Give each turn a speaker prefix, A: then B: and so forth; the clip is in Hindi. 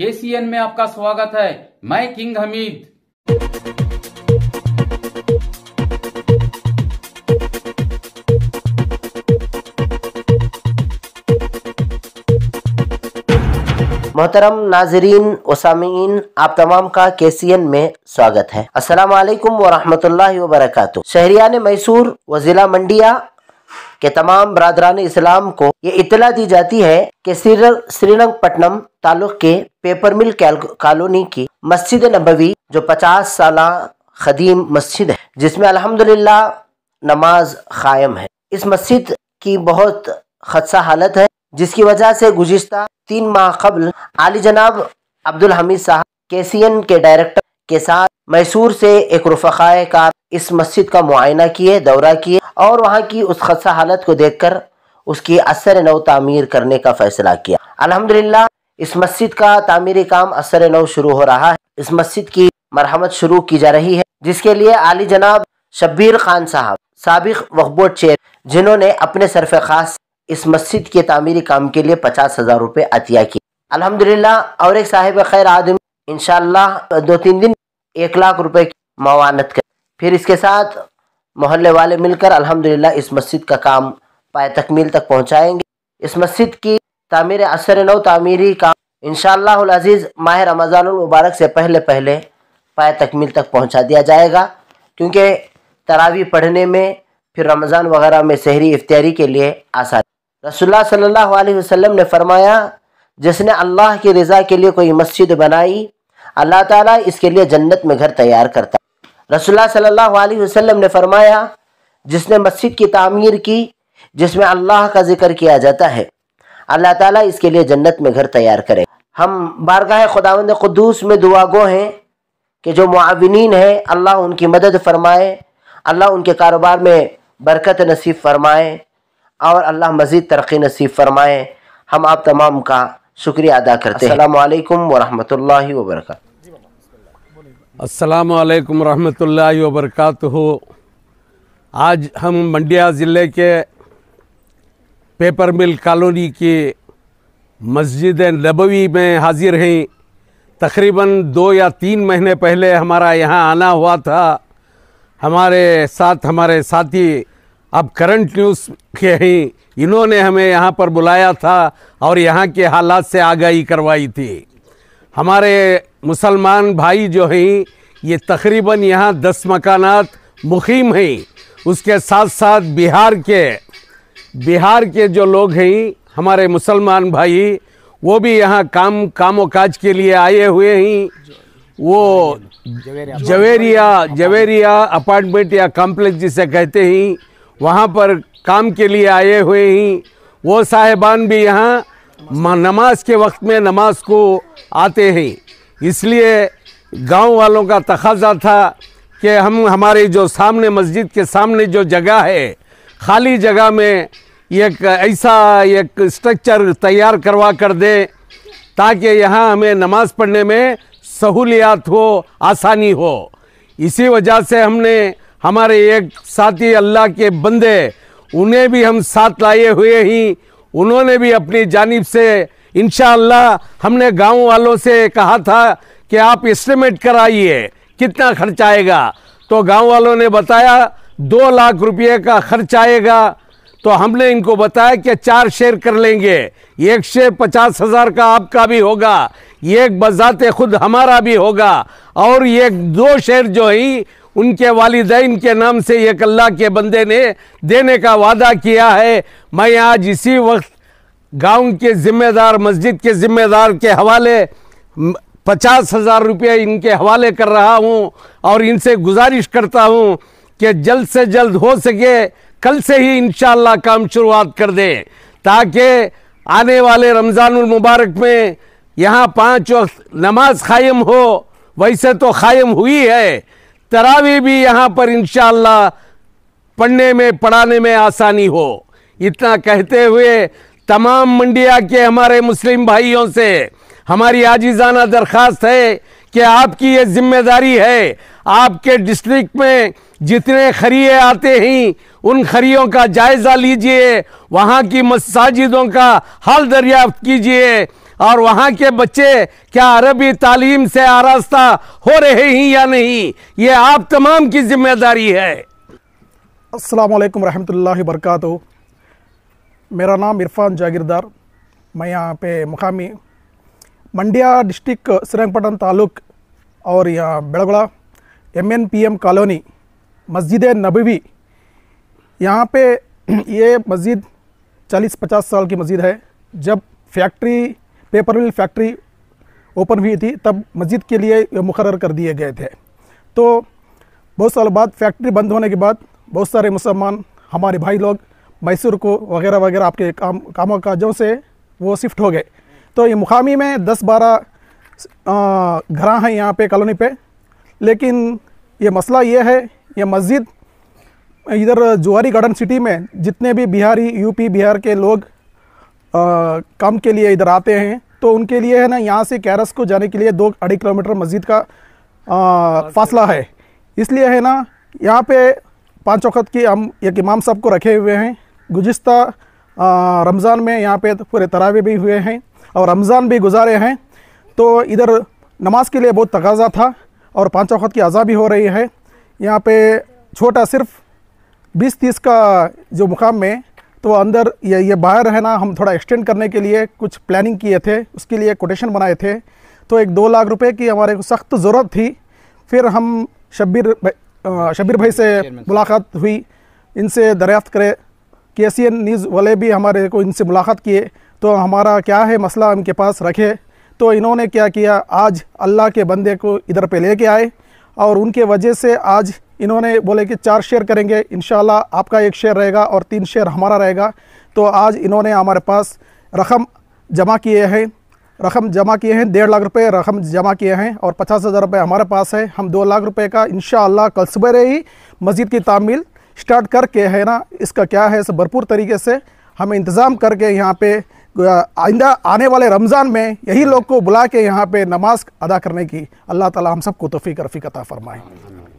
A: केसीएन में आपका स्वागत है मैं किंग हमीद
B: मोहतरम नाजरीन वसामीन आप तमाम का के सी एन में स्वागत है असलम वरहमल शहरिया ने मैसूर व जिला मंडिया के तमाम बरदरान इस्लाम को ये इतला दी जाती है कि श्रीरंगपट्टनम तालुक के पेपर मिल कॉलोनी की मस्जिद नबवी जो 50 साल खदीम मस्जिद है जिसमें अल्हम्दुलिल्लाह नमाज कायम है इस मस्जिद की बहुत खदसा हालत है जिसकी वजह से गुज्त तीन माह कबल आली जनाब अब्दुल हमीद साहब के के डायरेक्टर के साथ मैसूर से एक रफ़ाए कार इस मस्जिद का मुआयना किए दौरा किए और वहाँ की उस खस्सा हालत को देख कर उसकी असर नव तमीर करने का फैसला किया अल्हम्दुलिल्लाह इस मस्जिद का तामीरी काम असर नव शुरू हो रहा है इस मस्जिद की मरहमत शुरू की जा रही है जिसके लिए आली जनाब शब्बीर खान साहब सबक वक्फ चेयर जिन्होंने अपने सरफ खास इस मस्जिद के तमीरी काम के लिए पचास हज़ार रूपए अतिया किए अलहमदिल्ला और एक साहिब खैर आदमी इनशाला दो तीन दिन एक लाख रुपए की मवानत कर फिर इसके साथ मोहल्ले वाले मिलकर अल्हम्दुलिल्लाह इस मस्जिद का काम पाए तकमील तक पहुंचाएंगे इस मस्जिद की तमीर असर नौ तमीरी काम इन अजीज़ माह मुबारक से पहले पहले पाए तकमील तक पहुँचा दिया जाएगा क्योंकि तरावी पढ़ने में फिर रमज़ान वगैरह में शहरी इफ्तारी के लिए आसान रसोल्ला सल्लल्लाहु अलैहि वसल्लम ने फरमाया जिसने अल्लाह की रज़ा के लिए कोई मस्जिद बनाई अल्लाह ताला इसके लिए जन्नत में घर तैयार करता रसुल्ला सल्लल्लाहु अलैहि वसल्लम ने फरमाया जिसने मस्जिद की तामीर की जिसमें अल्लाह का जिक्र किया जाता है अल्लाह ताला इसके लिए जन्नत में घर तैयार करे हम बारगाह खुदावंद खुदूस में दुआ गो हैं कि जो मुआविन हैं अल्लाह उनकी मदद फरमाए अल्लाह उनके कारोबार में बरकत नसीब फरमाए और अल्लाह मज़ीद तरक्की नसीब फरमाए हम आप तमाम का शुक्रिया अदा करते हैं अल्लाम वरहमल वर्का
A: अस्सलाम रहमतुल्लाहि वबरकत आज हम मंडिया ज़िले के पेपर मिल कॉलोनी की मस्जिद नबवी में हाज़िर हैं तकरीबन दो या तीन महीने पहले हमारा यहाँ आना हुआ था हमारे साथ हमारे साथी अब करंट न्यूज़ के हैं इन्होंने हमें यहाँ पर बुलाया था और यहाँ के हालात से आगाही करवाई थी हमारे मुसलमान भाई जो हैं ये तकरीबन यहाँ दस मकानात मुखीम हैं उसके साथ साथ बिहार के बिहार के जो लोग हैं हमारे मुसलमान भाई वो भी यहाँ काम कामों काज के लिए आए हुए हैं वो जवेरिया जवेरिया अपार्टमेंट या कॉम्प्लेक्स जिसे कहते हैं वहाँ पर काम के लिए आए हुए हैं वो साहेबान भी यहाँ नमाज के वक्त में नमाज को आते हैं इसलिए गांव वालों का तकाजा था कि हम हमारे जो सामने मस्जिद के सामने जो जगह है खाली जगह में एक ऐसा एक स्ट्रक्चर तैयार करवा कर दें ताकि यहाँ हमें नमाज़ पढ़ने में सहूलियात हो आसानी हो इसी वजह से हमने हमारे एक साथी अल्लाह के बंदे उन्हें भी हम साथ लाए हुए ही उन्होंने भी अपनी जानब से इन हमने गांव वालों से कहा था कि आप एस्टिमेट कराइए कितना खर्च आएगा तो गांव वालों ने बताया दो लाख रुपये का खर्च आएगा तो हमने इनको बताया कि चार शेयर कर लेंगे एक शेयर पचास हज़ार का आपका भी होगा एक बजाते खुद हमारा भी होगा और एक दो शेयर जो ही उनके वालदेन के नाम से एक अल्लाह के बंदे ने देने का वादा किया है मैं आज इसी वक्त गांव के ज़िम्मेदार मस्जिद के ज़िम्मेदार के हवाले पचास हज़ार रुपये इनके हवाले कर रहा हूँ और इनसे गुजारिश करता हूँ कि जल्द से जल्द हो सके कल से ही इन काम शुरुआत कर दें ताकि आने वाले रमज़ानमबारक मुबारक में यहाँ पाँच वक्त नमाज कायम हो वैसे तो कायम हुई है तरावी भी यहाँ पर इंशाला पढ़ने में पढ़ाने में आसानी हो इतना कहते हुए तमाम मंडिया के हमारे मुस्लिम भाइयों से हमारी आजीजाना दरख्वास्त है कि आपकी ये जिम्मेदारी है आपके डिस्ट्रिक्ट में जितने खरीए आते हैं उन खरीयों का जायज़ा लीजिए वहाँ की मसाजिदों का हल दरियाफ्त कीजिए और वहाँ के बच्चे क्या अरबी तालीम से आरास्ता हो रहे हैं या नहीं ये आप तमाम की जिम्मेदारी है
C: अस्सलाम वालेकुम वरक मेरा नाम इरफान जागीरदार मैं यहाँ पे मुकामी मंडिया डिस्ट्रिक्ट श्रीरंगपटन तालुक और यहाँ Bedagada M N P M colony मस्जिद नबवी यहाँ पे ये मस्जिद 40-50 साल की मस्जिद है जब factory paper mill factory open हुई थी तब मस्जिद के लिए मुकर कर दिए गए थे तो बहुत साल बाद फैक्ट्री बंद होने के बाद बहुत सारे मुसलमान हमारे भाई लोग मैसूर को वगैरह वगैरह आपके काम कामों काजों से वो शिफ्ट हो गए तो ये मुकामी में दस बारह घर हैं यहाँ पे कॉलोनी पे लेकिन ये मसला ये है ये मस्जिद इधर जुआरी गार्डन सिटी में जितने भी बिहारी यूपी बिहार के लोग काम के लिए इधर आते हैं तो उनके लिए है ना यहाँ से कैरस को जाने के लिए दो अढ़ाई किलोमीटर मस्जिद का फासला है इसलिए है ना यहाँ पे पाँच वक़्त की हम एक इमाम साहब को रखे हुए हैं गुज्त रमज़ान में यहाँ पे पूरे तरावे भी हुए हैं और रमज़ान भी गुजारे हैं तो इधर नमाज के लिए बहुत तकाजा था और पाँच वक़्त की अज़ा भी हो रही है यहाँ पे छोटा सिर्फ बीस तीस का जो मुकाम में तो अंदर ये ये बाहर है ना हम थोड़ा एक्सटेंड करने के लिए कुछ प्लानिंग किए थे उसके लिए कोटेशन बनाए थे तो एक दो लाख रुपए की हमारे को सख्त ज़रूरत थी फिर हम शब्बीर भाई शब्बीर भाई से मुलाकात हुई इनसे दरियाफ्त करे के सी एन न्यूज़ वाले भी हमारे को इनसे मुलाकात किए तो हमारा क्या है मसला इनके पास रखे तो इन्होंने क्या किया आज अल्लाह के बंदे को इधर पे लेके आए और उनके वजह से आज इन्होंने बोले कि चार शेयर करेंगे इन आपका एक शेयर रहेगा और तीन शेयर हमारा रहेगा तो आज इन्होंने हमारे पास रकम जमा किए हैं रकम जमा किए हैं डेढ़ लाख रुपए रकम जमा किए हैं और पचास हज़ार रुपये हमारे पास है हम दो लाख रुपए का इन कल सुबह ही मस्जिद की तामील स्टार्ट करके है ना इसका क्या है इस भरपूर तरीके से हमें इंतज़ाम करके यहाँ पे आइंदा आने वाले रमज़ान में यही लोग को बुला के यहाँ पे नमाज अदा करने की अल्लाह ताला हम सबको तोफ़ी करफ़ी कता फ़रमाएँ